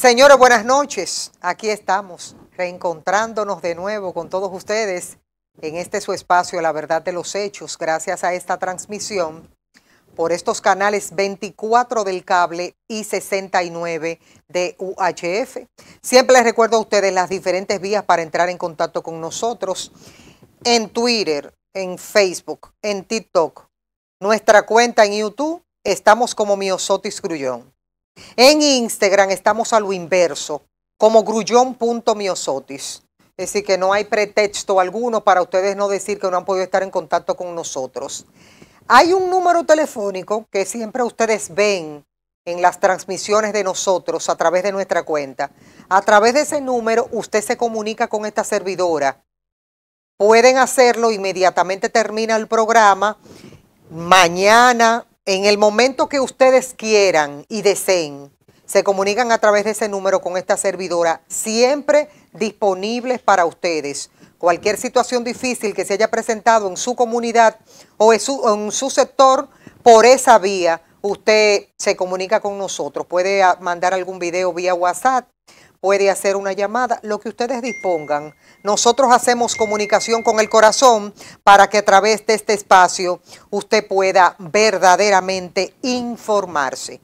Señores, buenas noches. Aquí estamos, reencontrándonos de nuevo con todos ustedes en este su espacio, La Verdad de los Hechos, gracias a esta transmisión por estos canales 24 del cable y 69 de UHF. Siempre les recuerdo a ustedes las diferentes vías para entrar en contacto con nosotros en Twitter, en Facebook, en TikTok, nuestra cuenta en YouTube. Estamos como Miosotis Grullón. En Instagram estamos a lo inverso, como grullón.miosotis. Es decir, que no hay pretexto alguno para ustedes no decir que no han podido estar en contacto con nosotros. Hay un número telefónico que siempre ustedes ven en las transmisiones de nosotros a través de nuestra cuenta. A través de ese número usted se comunica con esta servidora. Pueden hacerlo inmediatamente termina el programa. Mañana en el momento que ustedes quieran y deseen, se comunican a través de ese número con esta servidora, siempre disponibles para ustedes. Cualquier situación difícil que se haya presentado en su comunidad o en su, en su sector, por esa vía usted se comunica con nosotros. Puede ah, mandar algún video vía WhatsApp puede hacer una llamada, lo que ustedes dispongan. Nosotros hacemos comunicación con el corazón para que a través de este espacio usted pueda verdaderamente informarse.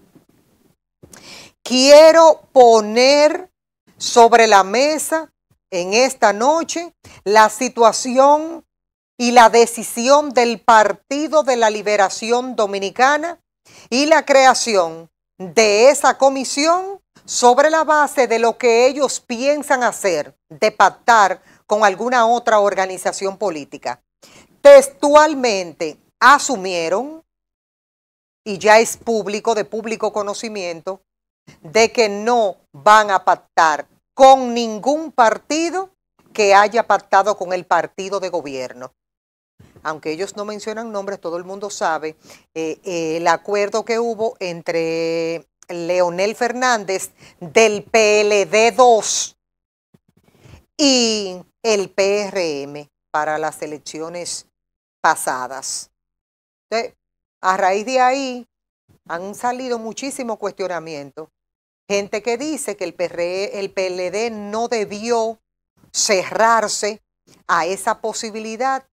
Quiero poner sobre la mesa en esta noche la situación y la decisión del Partido de la Liberación Dominicana y la creación de esa comisión sobre la base de lo que ellos piensan hacer, de pactar con alguna otra organización política. Textualmente asumieron, y ya es público, de público conocimiento, de que no van a pactar con ningún partido que haya pactado con el partido de gobierno. Aunque ellos no mencionan nombres, todo el mundo sabe eh, el acuerdo que hubo entre Leonel Fernández del PLD 2 y el PRM para las elecciones pasadas. a raíz de ahí han salido muchísimos cuestionamientos. Gente que dice que el, e, el PLD no debió cerrarse a esa posibilidad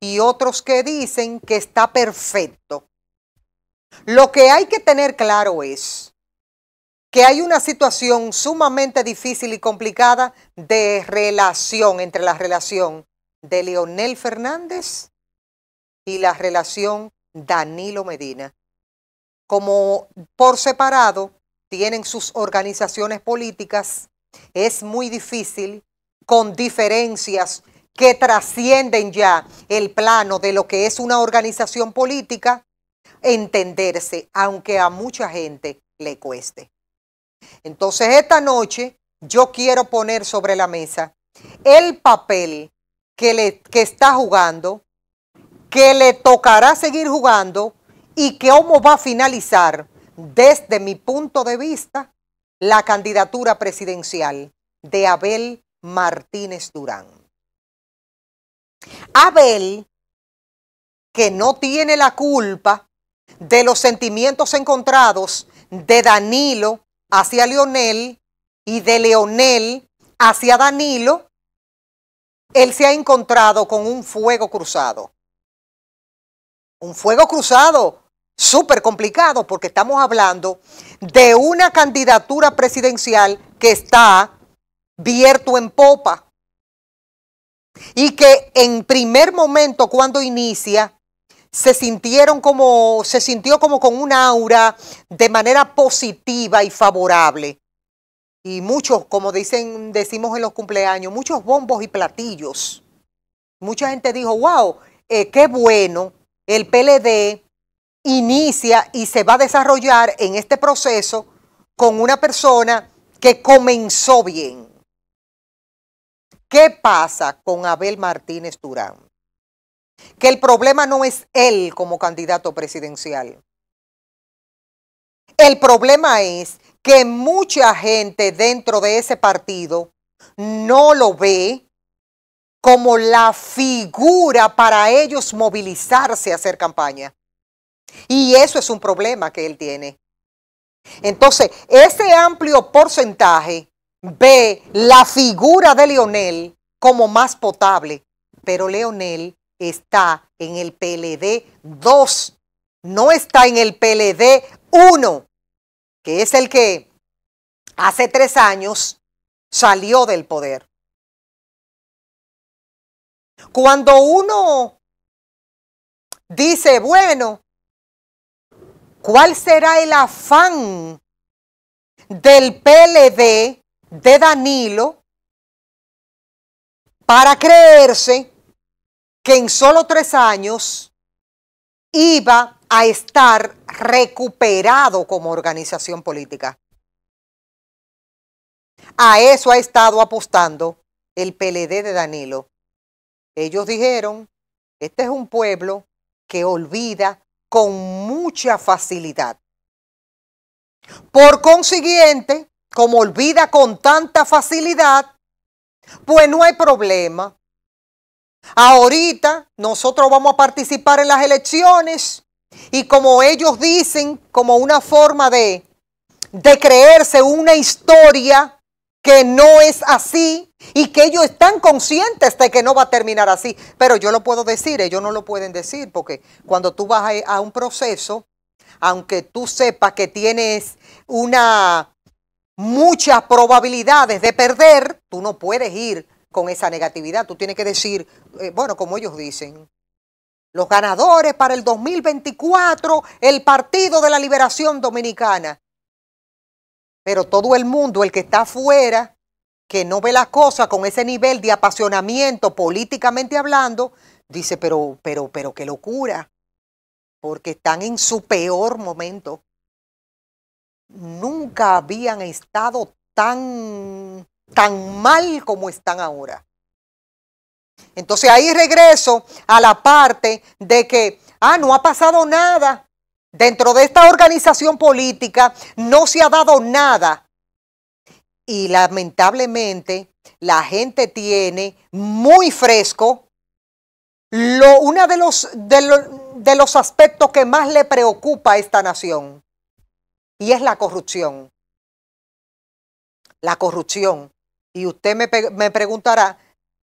y otros que dicen que está perfecto lo que hay que tener claro es que hay una situación sumamente difícil y complicada de relación entre la relación de Leonel Fernández y la relación Danilo Medina. Como por separado tienen sus organizaciones políticas, es muy difícil con diferencias que trascienden ya el plano de lo que es una organización política entenderse, aunque a mucha gente le cueste. Entonces esta noche yo quiero poner sobre la mesa el papel que, le, está jugando, que le tocará seguir jugando y que cómo va a finalizar, desde mi punto de vista, la candidatura presidencial de Abel Martínez Durán. Abel, que no tiene la culpa de los sentimientos encontrados de Danilo hacia Leonel y de Leonel hacia Danilo, él se ha encontrado con un fuego cruzado. Un fuego cruzado súper complicado porque estamos hablando de una candidatura presidencial que está vierto en popa y que en primer momento cuando inicia se sintieron como, se sintió como con un aura de manera positiva y favorable. Y muchos, como dicen, decimos en los cumpleaños, muchos bombos y platillos. Mucha gente dijo, wow, eh, qué bueno, el PLD inicia y se va a desarrollar en este proceso con una persona que comenzó bien. ¿Qué pasa con Abel Martínez Durán? que el problema no es él como candidato presidencial. El problema es que mucha gente dentro de ese partido no lo ve como la figura para ellos movilizarse a hacer campaña. Y eso es un problema que él tiene. Entonces, ese amplio porcentaje ve la figura de Leonel como más potable, pero Leonel está en el PLD 2, no está en el PLD 1, que es el que hace tres años salió del poder. Cuando uno dice, bueno, ¿cuál será el afán del PLD de Danilo para creerse que en solo tres años iba a estar recuperado como organización política. A eso ha estado apostando el PLD de Danilo. Ellos dijeron, este es un pueblo que olvida con mucha facilidad. Por consiguiente, como olvida con tanta facilidad, pues no hay problema. Ahorita nosotros vamos a participar en las elecciones y como ellos dicen, como una forma de, de creerse una historia que no es así y que ellos están conscientes de que no va a terminar así. Pero yo lo puedo decir, ellos no lo pueden decir, porque cuando tú vas a, un proceso, aunque tú sepas que tienes una muchas probabilidades de perder, tú no puedes ir con esa negatividad. Tú tienes que decir, eh, bueno, como ellos dicen, los ganadores para el 2024, el Partido de la Liberación Dominicana. Pero todo el mundo, el que está afuera, que no ve las cosas con ese nivel de apasionamiento políticamente hablando, dice, pero, pero, pero qué locura, porque están en su peor momento. Nunca habían estado tan tan mal como están ahora. Entonces ahí regreso a la parte de que, ah, no ha pasado nada. Dentro de esta organización política no se ha dado nada. Y lamentablemente la gente tiene muy fresco uno de los, de los aspectos que más le preocupa a esta nación. Y es la corrupción. La corrupción. Y usted me, preguntará,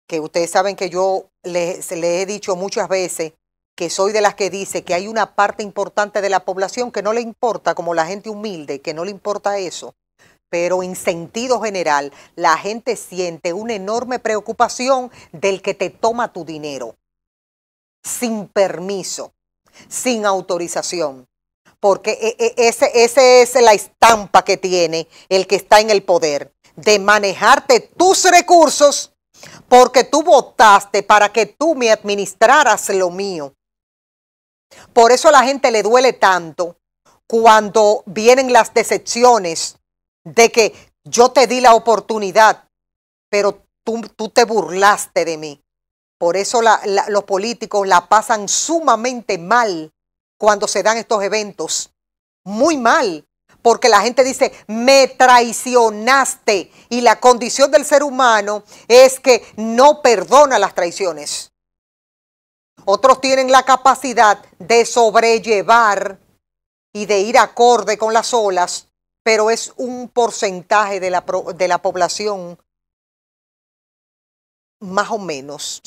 que ustedes saben que yo les, he dicho muchas veces que soy de las que dice que hay una parte importante de la población que no le importa, como la gente humilde, que no le importa eso. Pero en sentido general, la gente siente una enorme preocupación del que te toma tu dinero, sin permiso, sin autorización, porque e, e, esa ese es la estampa que tiene el que está en el poder de manejarte tus recursos porque tú votaste para que tú me administraras lo mío. Por eso a la gente le duele tanto cuando vienen las decepciones de que yo te di la oportunidad, pero tú, te burlaste de mí. Por eso los políticos la pasan sumamente mal cuando se dan estos eventos. Muy mal, porque la gente dice, me traicionaste. Y la condición del ser humano es que no perdona las traiciones. Otros tienen la capacidad de sobrellevar y de ir acorde con las olas, pero es un porcentaje de la, población más o menos.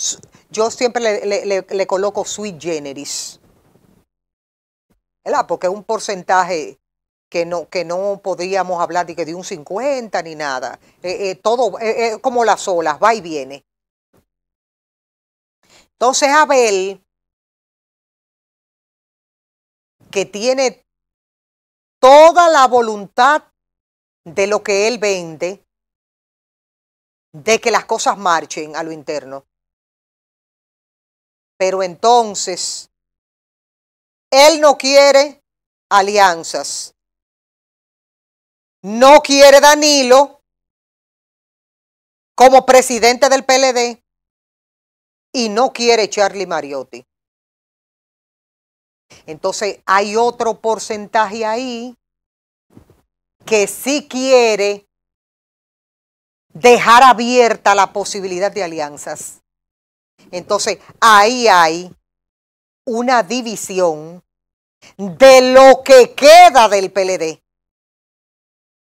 Yo siempre le, coloco sui generis. ¿Verdad? Porque es un porcentaje que no, que no hablar de, que de un 50 ni nada. Eh, eh, todo es eh, como las olas, va y viene. Entonces Abel, que tiene toda la voluntad de lo que él vende, de que las cosas marchen a lo interno. Pero entonces, él no quiere alianzas no quiere Danilo como presidente del PLD y no quiere Charlie Mariotti. Entonces hay otro porcentaje ahí que sí quiere dejar abierta la posibilidad de alianzas. Entonces ahí hay una división de lo que queda del PLD.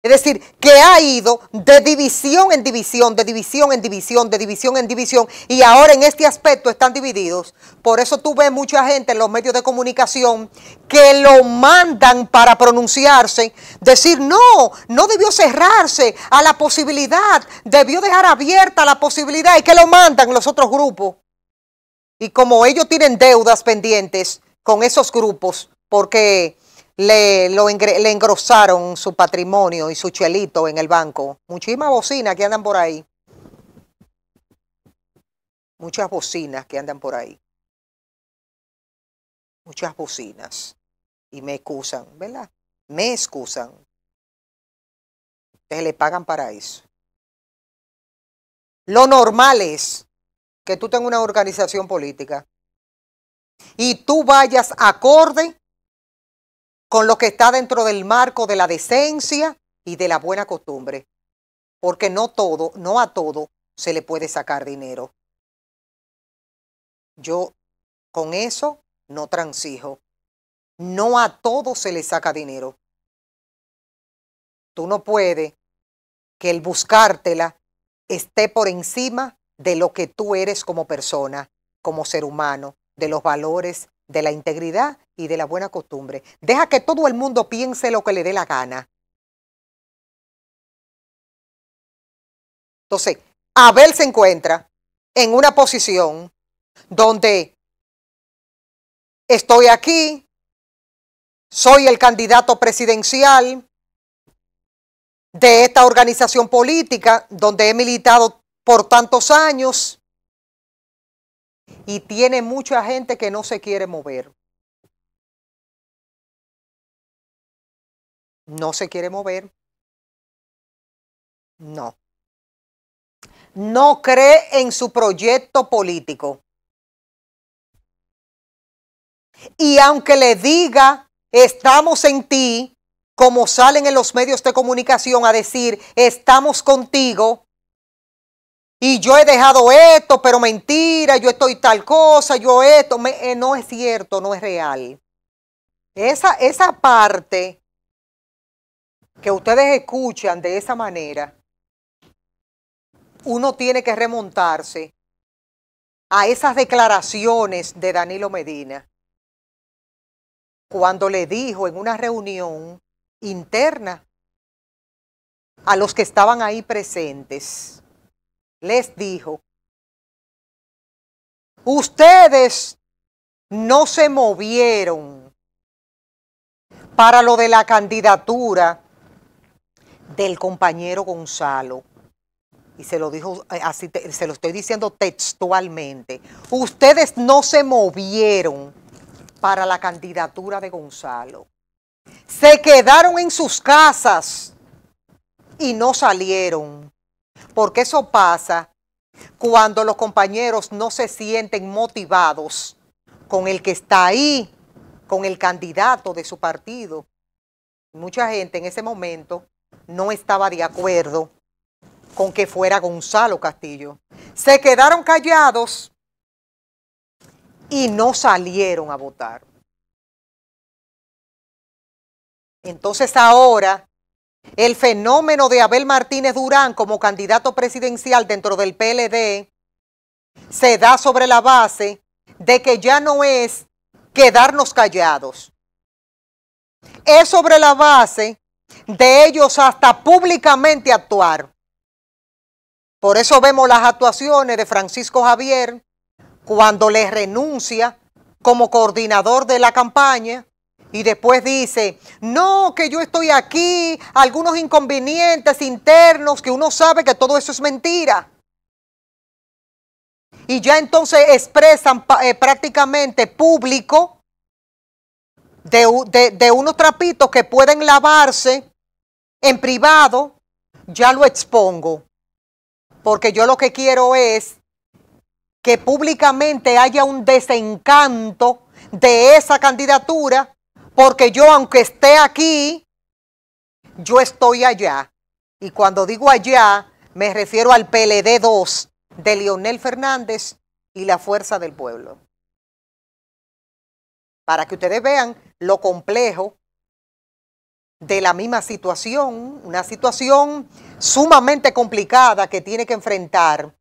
Es decir, que ha ido de división en división, de división en división, de división en división, y ahora en este aspecto están divididos. Por eso tú ves mucha gente en los medios de comunicación que lo mandan para pronunciarse, decir, no, no debió cerrarse a la posibilidad, debió dejar abierta la posibilidad, y que lo mandan los otros grupos. Y como ellos tienen deudas pendientes con esos grupos, porque le, lo, le engrosaron su patrimonio y su chelito en el banco. Muchísimas bocinas que andan por ahí. Muchas bocinas que andan por ahí. Muchas bocinas. Y me excusan, ¿verdad? Me excusan. Ustedes le pagan para eso. Lo normal es que tú tengas una organización política y tú vayas acorde con lo que está dentro del marco de la decencia y de la buena costumbre, porque no todo, no a todo se le puede sacar dinero. Yo con eso no transijo. No a todo se le saca dinero. Tú no puedes que el buscártela esté por encima de lo que tú eres como persona, como ser humano, de los valores, de la integridad y de la buena costumbre. Deja que todo el mundo piense lo que le dé la gana. Entonces, Abel se encuentra en una posición donde estoy aquí, soy el candidato presidencial de esta organización política donde he militado por tantos años y tiene mucha gente que no se quiere mover. No se quiere mover. No. No cree en su proyecto político. Y aunque le diga, estamos en ti, como salen en los medios de comunicación a decir, estamos contigo, y yo he dejado esto, pero mentira, yo estoy tal cosa, yo esto, me, eh, no es cierto, no es real. Esa, esa parte que ustedes escuchan de esa manera, uno tiene que remontarse a esas declaraciones de Danilo Medina, cuando le dijo en una reunión interna a los que estaban ahí presentes, les dijo, ustedes no se movieron para lo de la candidatura del compañero Gonzalo. Y se lo dijo eh, así, se lo estoy diciendo textualmente. Ustedes no se movieron para la candidatura de Gonzalo. Se quedaron en sus casas y no salieron. Porque eso pasa cuando los compañeros no se sienten motivados con el que está ahí, con el candidato de su partido. Mucha gente en ese momento no estaba de acuerdo con que fuera Gonzalo Castillo. Se quedaron callados y no salieron a votar. Entonces ahora el fenómeno de Abel Martínez Durán como candidato presidencial dentro del PLD se da sobre la base de que ya no es quedarnos callados. Es sobre la base de ellos hasta públicamente actuar. Por eso vemos las actuaciones de Francisco Javier cuando le renuncia como coordinador de la campaña y después dice, no, que yo estoy aquí, algunos inconvenientes internos, que uno sabe que todo eso es mentira. Y ya entonces expresan eh, prácticamente público de unos trapitos que pueden lavarse en privado, ya lo expongo. Porque yo lo que quiero es que públicamente haya un desencanto de esa candidatura porque yo, aunque esté aquí, yo estoy allá. Y cuando digo allá, me refiero al PLD 2 de Lionel Fernández y la Fuerza del Pueblo. Para que ustedes vean lo complejo de la misma situación, una situación sumamente complicada que tiene que enfrentar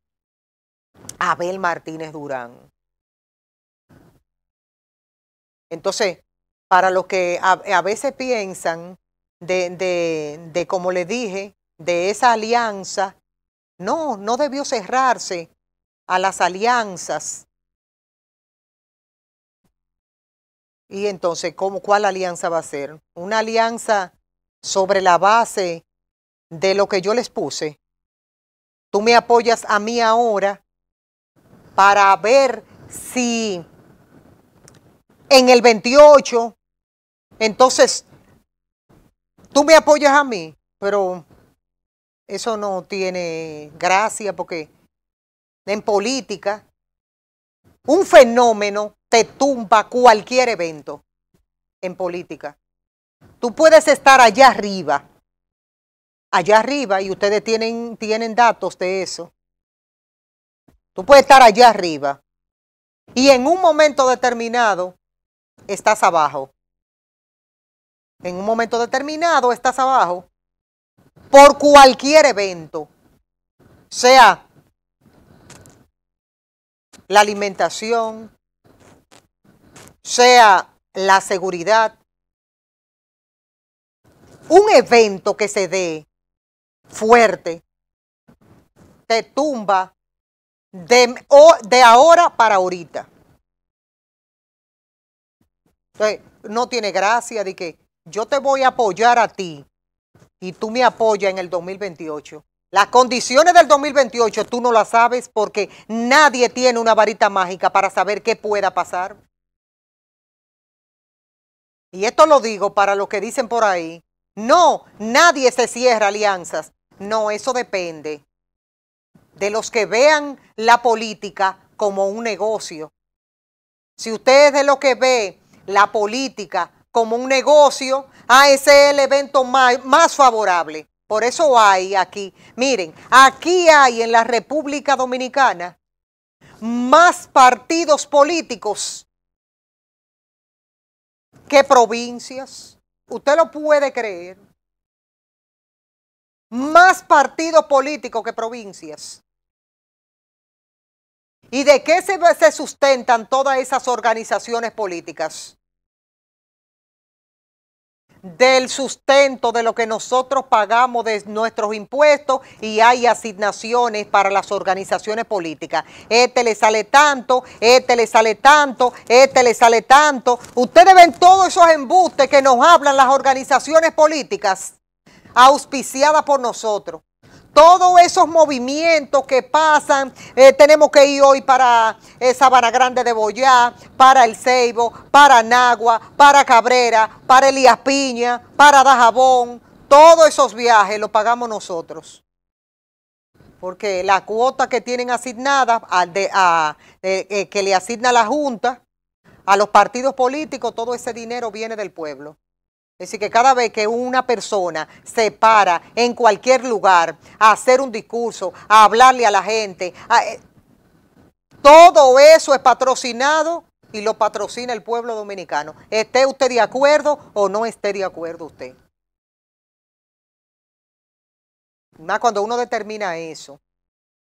Abel Martínez Durán. Entonces, para los que a, veces piensan de, como le dije, de esa alianza. No, no debió cerrarse a las alianzas. Y entonces, ¿cómo, ¿cuál alianza va a ser? ¿Una alianza sobre la base de lo que yo les puse? Tú me apoyas a mí ahora para ver si en el 28 entonces, tú me apoyas a mí, pero eso no tiene gracia porque en política un fenómeno te tumba cualquier evento en política. Tú puedes estar allá arriba, allá arriba, y ustedes tienen, tienen datos de eso. Tú puedes estar allá arriba y en un momento determinado estás abajo en un momento determinado estás abajo por cualquier evento, sea la alimentación, sea la seguridad, un evento que se dé fuerte te tumba de, ahora para ahorita. no tiene gracia de que yo te voy a apoyar a ti y tú me apoyas en el 2028. Las condiciones del 2028 tú no las sabes porque nadie tiene una varita mágica para saber qué pueda pasar. Y esto lo digo para los que dicen por ahí, no, nadie se cierra alianzas. No, eso depende de los que vean la política como un negocio. Si usted es de lo que ve la política como un negocio, a ese es el evento más, favorable. Por eso hay aquí, miren, aquí hay en la República Dominicana más partidos políticos que provincias. Usted lo puede creer. Más partidos políticos que provincias. ¿Y de qué se sustentan todas esas organizaciones políticas? del sustento de lo que nosotros pagamos de nuestros impuestos y hay asignaciones para las organizaciones políticas. Este le sale tanto, este le sale tanto, este le sale tanto. Ustedes ven todos esos embustes que nos hablan las organizaciones políticas auspiciadas por nosotros todos esos movimientos que pasan, eh, tenemos que ir hoy para Sabana Grande de Boyá, para El Ceibo, para Nagua, para Cabrera, para Elías Piña, para Dajabón, todos esos viajes los pagamos nosotros. Porque la cuota que tienen asignada, eh, eh, que le asigna la Junta, a los partidos políticos, todo ese dinero viene del pueblo. Es decir, que cada vez que una persona se para en cualquier lugar a hacer un discurso, a hablarle a la gente, eh, todo eso es patrocinado y lo patrocina el pueblo dominicano. Esté usted de acuerdo o no esté de acuerdo usted. Más cuando uno determina eso,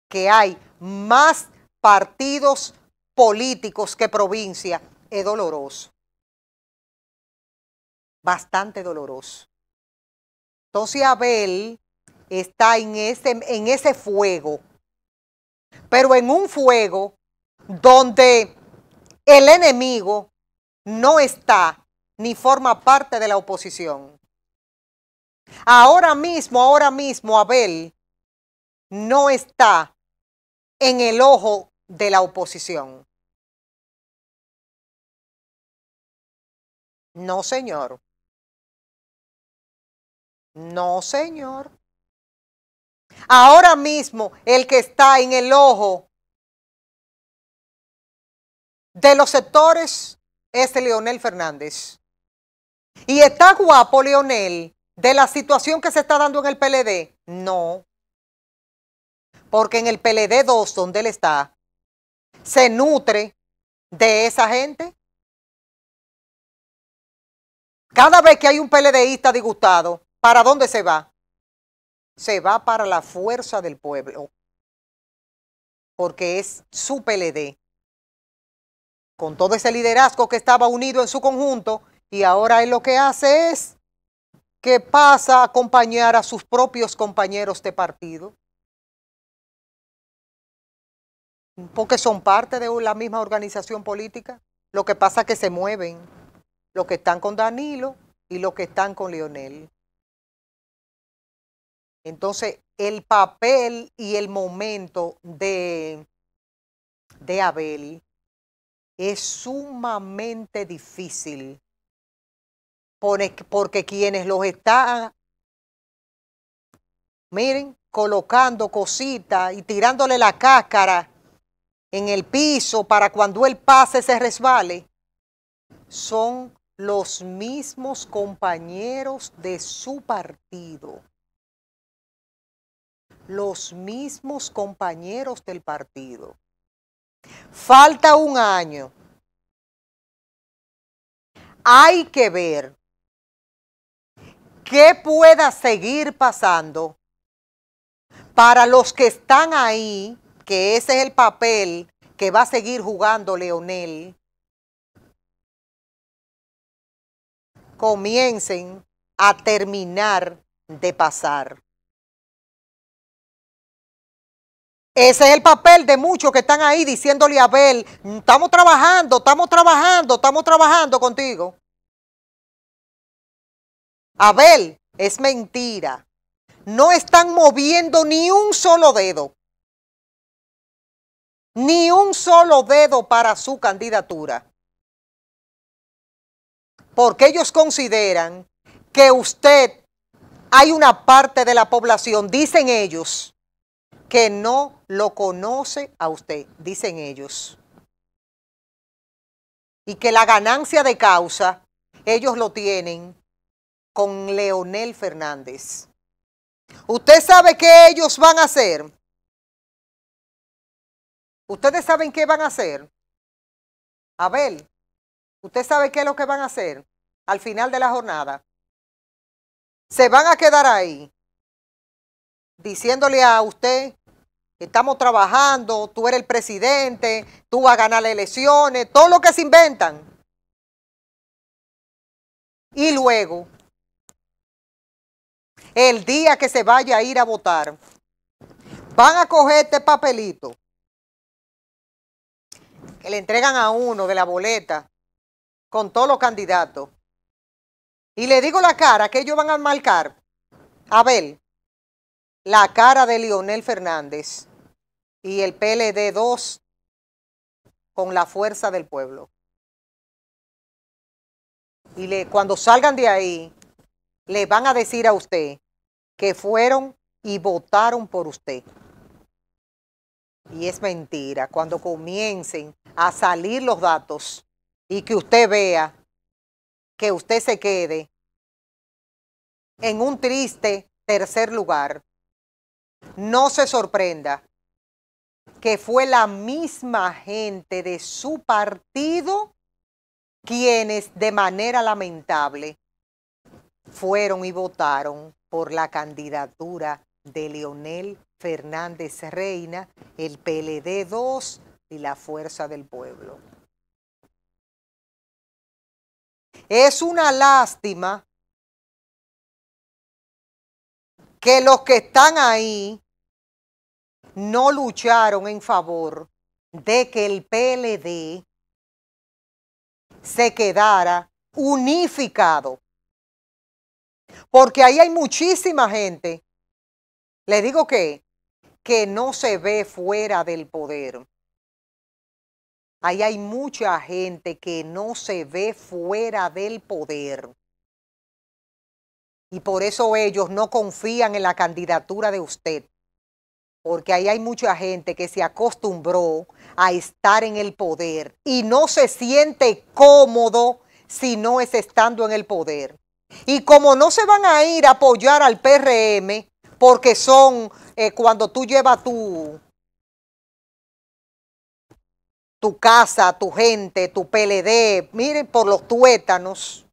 que hay más partidos políticos que provincia, es doloroso bastante doloroso. Entonces Abel está en ese, en ese fuego, pero en un fuego donde el enemigo no está ni forma parte de la oposición. Ahora mismo, ahora mismo Abel no está en el ojo de la oposición. No, señor. No, Señor. Ahora mismo el que está en el ojo de los sectores es Leonel Fernández. ¿Y está guapo Leonel de la situación que se está dando en el PLD? No. Porque en el PLD 2, donde él está, se nutre de esa gente. Cada vez que hay un PLDista disgustado, ¿Para dónde se va? Se va para la fuerza del pueblo, porque es su PLD. Con todo ese liderazgo que estaba unido en su conjunto, y ahora él lo que hace es que pasa a acompañar a sus propios compañeros de partido, porque son parte de la misma organización política. Lo que pasa es que se mueven los que están con Danilo y los que están con Leonel. Entonces, el papel y el momento de, de Abel es sumamente difícil porque quienes los están, miren, colocando cositas y tirándole la cáscara en el piso para cuando él pase se resbale, son los mismos compañeros de su partido los mismos compañeros del partido. Falta un año. Hay que ver qué pueda seguir pasando para los que están ahí, que ese es el papel que va a seguir jugando Leonel. Comiencen a terminar de pasar. Ese es el papel de muchos que están ahí diciéndole a Abel, estamos trabajando, estamos trabajando, estamos trabajando contigo. Abel, es mentira. No están moviendo ni un solo dedo. Ni un solo dedo para su candidatura. Porque ellos consideran que usted hay una parte de la población, dicen ellos, que no lo conoce a usted, dicen ellos. Y que la ganancia de causa ellos lo tienen con Leonel Fernández. ¿Usted sabe qué ellos van a hacer? ¿Ustedes saben qué van a hacer? Abel, ¿usted sabe qué es lo que van a hacer al final de la jornada? Se van a quedar ahí diciéndole a usted Estamos trabajando, tú eres el presidente, tú vas a ganar las elecciones, todo lo que se inventan. Y luego, el día que se vaya a ir a votar, van a coger este papelito que le entregan a uno de la boleta con todos los candidatos. Y le digo la cara que ellos van a marcar. A ver, la cara de Lionel Fernández y el PLD 2 con la fuerza del pueblo. Y le, cuando salgan de ahí, le van a decir a usted que fueron y votaron por usted. Y es mentira. Cuando comiencen a salir los datos y que usted vea que usted se quede en un triste tercer lugar, no se sorprenda que fue la misma gente de su partido quienes de manera lamentable fueron y votaron por la candidatura de Leonel Fernández Reina, el PLD 2 y la Fuerza del Pueblo. Es una lástima que los que están ahí no lucharon en favor de que el PLD se quedara unificado. Porque ahí hay muchísima gente, le digo que, que no se ve fuera del poder. Ahí hay mucha gente que no se ve fuera del poder. Y por eso ellos no confían en la candidatura de usted porque ahí hay mucha gente que se acostumbró a estar en el poder y no se siente cómodo si no es estando en el poder. Y como no se van a ir a apoyar al PRM, porque son eh, cuando tú llevas tu, tu casa, tu gente, tu PLD, miren por los tuétanos,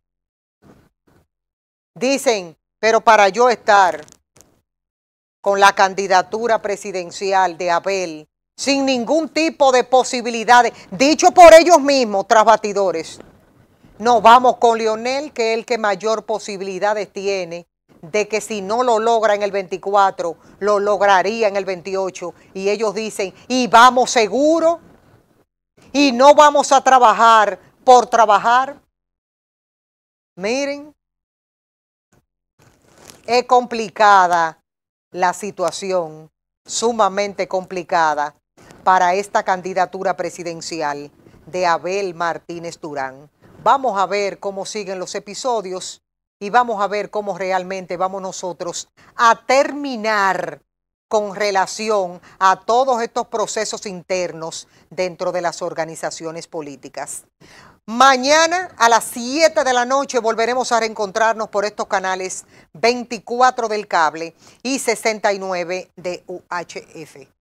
dicen, pero para yo estar con la candidatura presidencial de Abel, sin ningún tipo de posibilidades, dicho por ellos mismos, tras batidores. No, vamos con Lionel, que es el que mayor posibilidades tiene de que si no lo logra en el 24, lo lograría en el 28. Y ellos dicen, y vamos seguro, y no vamos a trabajar por trabajar. Miren, es complicada la situación sumamente complicada para esta candidatura presidencial de Abel Martínez Durán. Vamos a ver cómo siguen los episodios y vamos a ver cómo realmente vamos nosotros a terminar con relación a todos estos procesos internos dentro de las organizaciones políticas. Mañana a las 7 de la noche volveremos a reencontrarnos por estos canales 24 del cable y 69 de UHF.